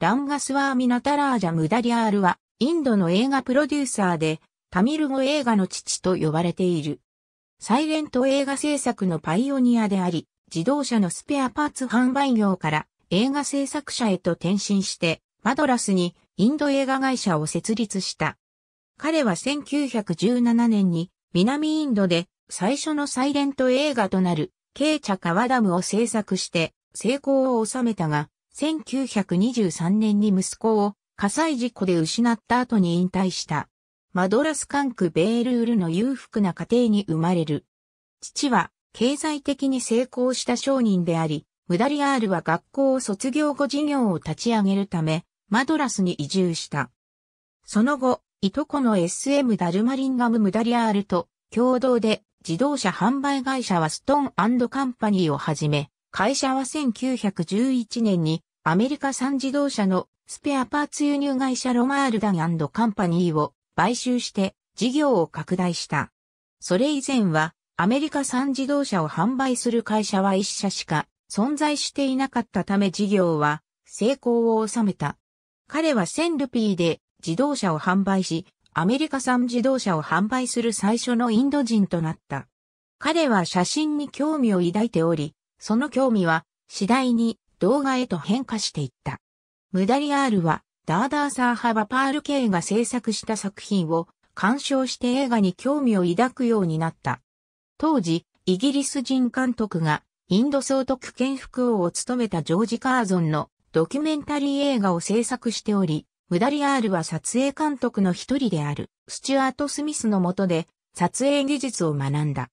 ランガスワーミナタラージャ・ムダリアールは、インドの映画プロデューサーで、タミル語映画の父と呼ばれている。サイレント映画制作のパイオニアであり、自動車のスペアパーツ販売業から映画制作者へと転身して、マドラスにインド映画会社を設立した。彼は1917年に南インドで最初のサイレント映画となる、ケーチャカワダムを制作して成功を収めたが、1923年に息子を火災事故で失った後に引退した。マドラス管区ベールールの裕福な家庭に生まれる。父は経済的に成功した商人であり、ムダリアールは学校を卒業後事業を立ち上げるため、マドラスに移住した。その後、いとこの SM ダルマリンガム・ムダリアールと共同で自動車販売会社はストーンカンパニーをはじめ、会社は1911年にアメリカ産自動車のスペアパーツ輸入会社ロマールダンカンパニーを買収して事業を拡大した。それ以前はアメリカ産自動車を販売する会社は一社しか存在していなかったため事業は成功を収めた。彼は1000ルピーで自動車を販売し、アメリカ産自動車を販売する最初のインド人となった。彼は写真に興味を抱いており、その興味は次第に動画へと変化していった。ムダリアールはダーダーサーハバパール系が制作した作品を鑑賞して映画に興味を抱くようになった。当時、イギリス人監督がインド総督権副王を務めたジョージ・カーゾンのドキュメンタリー映画を制作しており、ムダリアールは撮影監督の一人であるスチュアート・スミスの下で撮影技術を学んだ。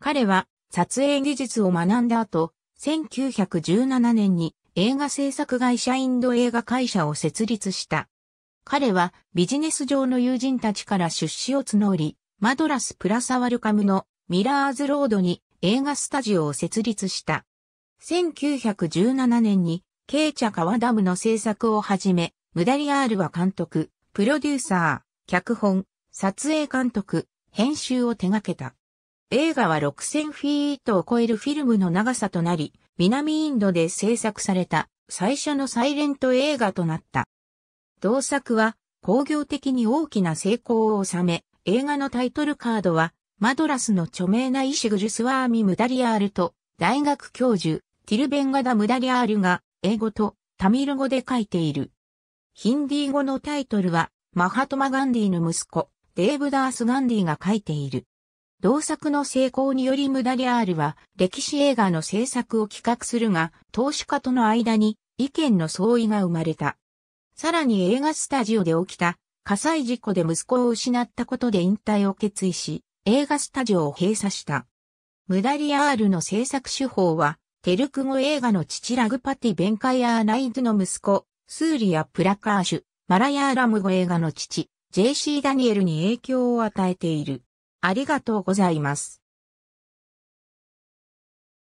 彼は撮影技術を学んだ後、1917年に映画制作会社インド映画会社を設立した。彼はビジネス上の友人たちから出資を募り、マドラスプラサワルカムのミラーズロードに映画スタジオを設立した。1917年に、ケイチャカワダムの制作をはじめ、ムダリアールは監督、プロデューサー、脚本、撮影監督、編集を手掛けた。映画は6000フィートを超えるフィルムの長さとなり、南インドで制作された最初のサイレント映画となった。同作は工業的に大きな成功を収め、映画のタイトルカードはマドラスの著名な医師グルスワーミ・ムダリアールと大学教授ティルベンガダ・ムダリアールが英語とタミル語で書いている。ヒンディー語のタイトルはマハトマ・ガンディの息子デーブダース・ガンディが書いている。同作の成功によりムダリアールは歴史映画の制作を企画するが、投資家との間に意見の相違が生まれた。さらに映画スタジオで起きた火災事故で息子を失ったことで引退を決意し、映画スタジオを閉鎖した。ムダリアールの制作手法は、テルク語映画の父ラグパティ・ベンカイアー・ナイズの息子、スーリア・プラカーシュ、マラヤー・ラム語映画の父、JC ダニエルに影響を与えている。ありがとうございます。